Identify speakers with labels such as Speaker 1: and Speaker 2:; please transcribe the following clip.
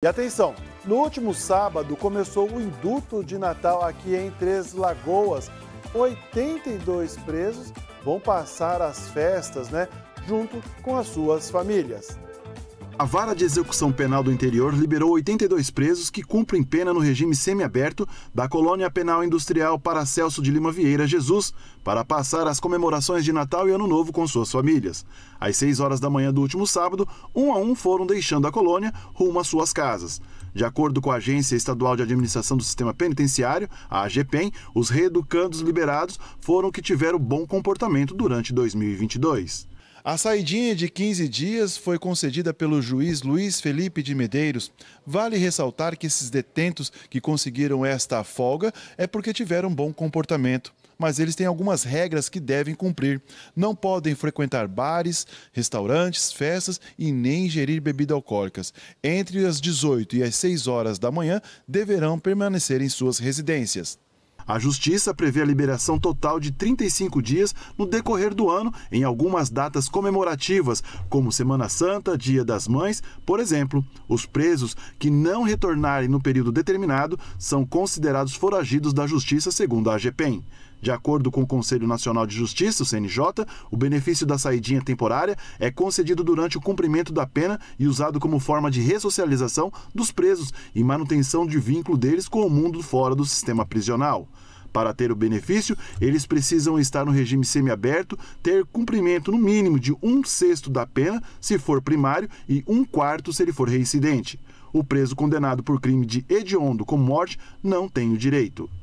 Speaker 1: E atenção, no último sábado começou o Induto de Natal aqui em Três Lagoas. 82 presos vão passar as festas, né, junto com as suas famílias. A Vara de Execução Penal do Interior liberou 82 presos que cumprem pena no regime semiaberto da Colônia Penal Industrial para Celso de Lima Vieira Jesus para passar as comemorações de Natal e Ano Novo com suas famílias. Às 6 horas da manhã do último sábado, um a um foram deixando a colônia rumo às suas casas. De acordo com a Agência Estadual de Administração do Sistema Penitenciário, a AGPEN, os reeducandos liberados foram que tiveram bom comportamento durante 2022. A saidinha de 15 dias foi concedida pelo juiz Luiz Felipe de Medeiros. Vale ressaltar que esses detentos que conseguiram esta folga é porque tiveram bom comportamento. Mas eles têm algumas regras que devem cumprir. Não podem frequentar bares, restaurantes, festas e nem ingerir bebidas alcoólicas. Entre as 18 e as 6 horas da manhã, deverão permanecer em suas residências. A Justiça prevê a liberação total de 35 dias no decorrer do ano em algumas datas comemorativas, como Semana Santa, Dia das Mães, por exemplo. Os presos que não retornarem no período determinado são considerados foragidos da Justiça, segundo a AGPEM. De acordo com o Conselho Nacional de Justiça, o CNJ, o benefício da saidinha temporária é concedido durante o cumprimento da pena e usado como forma de ressocialização dos presos e manutenção de vínculo deles com o mundo fora do sistema prisional. Para ter o benefício, eles precisam estar no regime semiaberto, ter cumprimento no mínimo de um sexto da pena, se for primário, e um quarto se ele for reincidente. O preso condenado por crime de hediondo com morte não tem o direito.